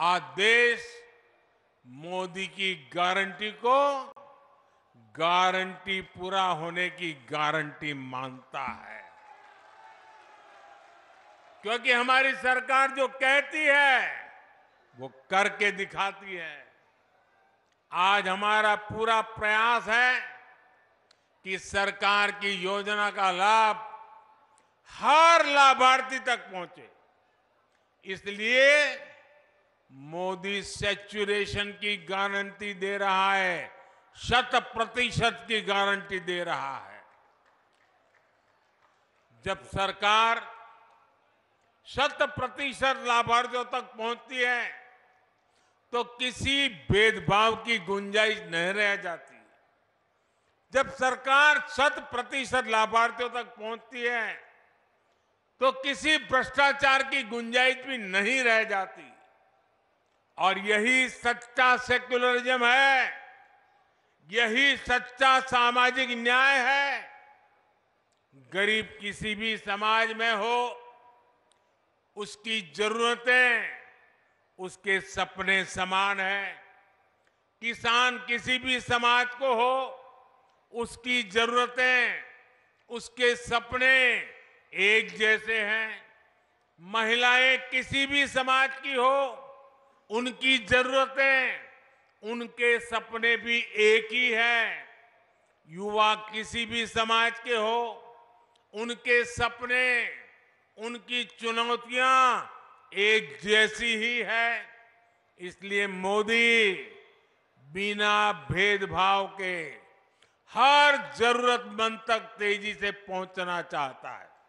आज देश मोदी की गारंटी को गारंटी पूरा होने की गारंटी मानता है क्योंकि हमारी सरकार जो कहती है वो करके दिखाती है आज हमारा पूरा प्रयास है कि सरकार की योजना का लाभ हर लाभार्थी तक पहुंचे इसलिए मोदी सेचुरेशन की गारंटी दे रहा है शत प्रतिशत की गारंटी दे रहा है जब सरकार शत प्रतिशत लाभार्थियों तक पहुंचती है तो किसी भेदभाव की गुंजाइश नहीं रह जाती जब सरकार शत प्रतिशत लाभार्थियों तक पहुंचती है तो किसी भ्रष्टाचार की गुंजाइश भी नहीं रह जाती और यही सच्चा सेक्युलरिज्म है यही सच्चा सामाजिक न्याय है गरीब किसी भी समाज में हो उसकी जरूरतें उसके सपने समान है किसान किसी भी समाज को हो उसकी जरूरतें उसके सपने एक जैसे हैं महिलाएं किसी भी समाज की हो उनकी जरूरतें उनके सपने भी एक ही है युवा किसी भी समाज के हो उनके सपने उनकी चुनौतियां एक जैसी ही है इसलिए मोदी बिना भेदभाव के हर जरूरतमंद तक तेजी से पहुंचना चाहता है